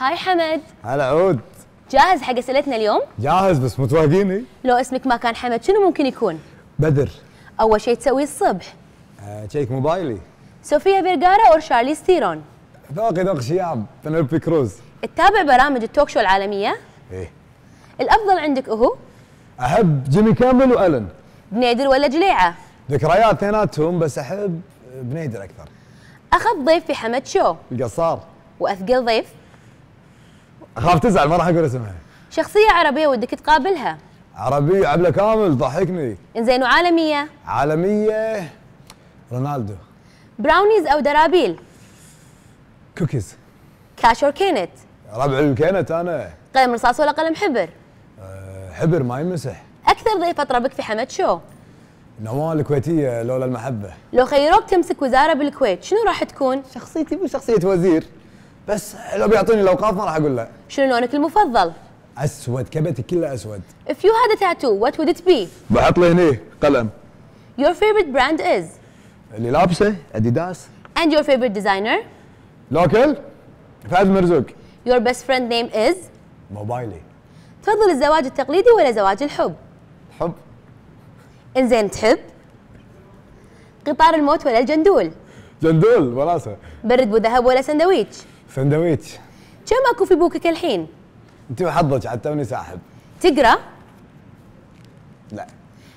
هاي حمد هلا عود جاهز حق اسئلتنا اليوم؟ جاهز بس متوهقيني لو اسمك ما كان حمد شنو ممكن يكون؟ بدر اول شيء تسويه الصبح؟ تشيك آه، موبايلي سوفيا فيرجارا او شارلي ستيرون ذوقي ذوق شياب بنلبي كروز تتابع برامج التوك شو العالميه؟ ايه الافضل عندك هو؟ احب جيمي كامل والن بنيدر ولا جليعه؟ ذكريات اثنيناتهم بس احب بنيدر اكثر اخف ضيف في حمد شو؟ القصار واثقل ضيف؟ اخاف تزعل ما راح اقول اسمها شخصية عربية ودك تقابلها عربية عبلة كامل ضحكني انزين وعالمية عالمية رونالدو براونيز او درابيل كوكيز كاش اور كينت ربع الكينت انا قلم رصاص ولا قلم حبر أه حبر ما يمسح اكثر ضيف اطربك في حمد شو نوال الكويتية لولا المحبة لو خيروك تمسك وزارة بالكويت شنو راح تكون؟ شخصيتي مو شخصية وزير بس لو بيعطيني الاوقاف ما راح اقول لا شنو لونك المفضل؟ اسود كبتي كلها اسود If you had a tattoo what would it be؟ بحط له هني قلم Your favorite brand is؟ اللي لابسه اديداس And your favorite designer؟ لوكل فهد مرزوق Your best friend name is؟ موبايلي تفضل الزواج التقليدي ولا زواج الحب؟ الحب انزين تحب؟ قطار الموت ولا الجندول؟ جندول وراسه برد وذهب ولا سندويتش؟ سندويتش كم اكو في بوكك الحين؟ انت وحظك حتى توني ساحب تقرا؟ لا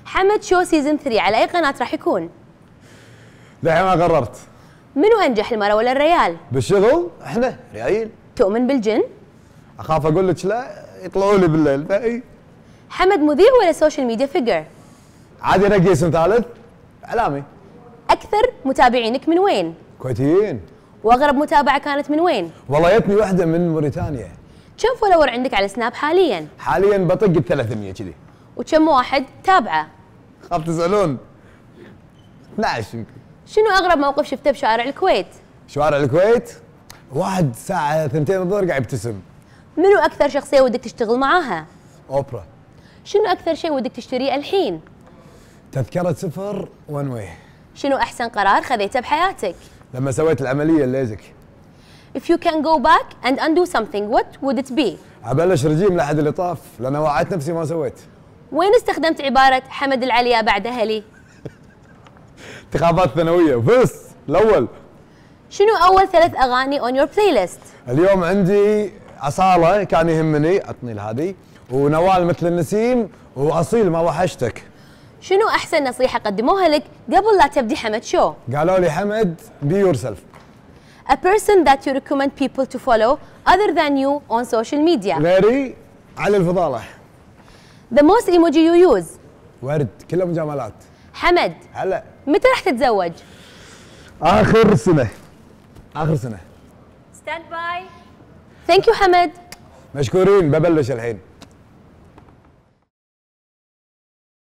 حمد شو سيزون 3 على اي قناه راح يكون؟ للحين ما قررت منو انجح المرة ولا الريال؟ بالشغل احنا ريايل تؤمن بالجن؟ اخاف اقول لك لا يطلعوا لي بالليل فاي حمد مذيع ولا سوشيال ميديا فيجر؟ عادي انقي اسم ثالث اعلامي اكثر متابعينك من وين؟ كويتيين واغرب متابعه كانت من وين؟ والله جتني واحده من موريتانيا كم فولور عندك على سناب حاليا؟ حاليا بطق ال 300 كذي وكم واحد تابعه؟ خاف تسالون 12 يمكن شنو اغرب موقف شفته بشارع الكويت؟ شوارع الكويت؟ واحد الساعه 2 الظهر قاعد يبتسم منو اكثر شخصيه ودك تشتغل معاها؟ اوبرا شنو اكثر شيء ودك تشتريه الحين؟ تذكره سفر وان واي شنو احسن قرار خذيته بحياتك؟ لما سويت العمليه الليزك If you can go back and undo something, what would it be? ابلش رجيم لحد اللي طاف لان وعدت نفسي ما سويت وين استخدمت عباره حمد العليا بعد اهلي؟ انتخابات ثانويه بس الاول شنو اول ثلاث اغاني on your playlist؟ اليوم عندي اصاله كان يهمني عطني هذه ونوال مثل النسيم واصيل ما وحشتك شنو احسن نصيحه قدموها لك قبل لا تبدي حمد شو قالوا لي حمد بي يور سيلف a person that you recommend people to follow other than you on social media غيري علي الفضاله the most emoji you use ورد كله مجاملات حمد هلا متى راح تتزوج اخر سنه اخر سنه ستاند باي ثانك يو حمد مشكورين ببلش الحين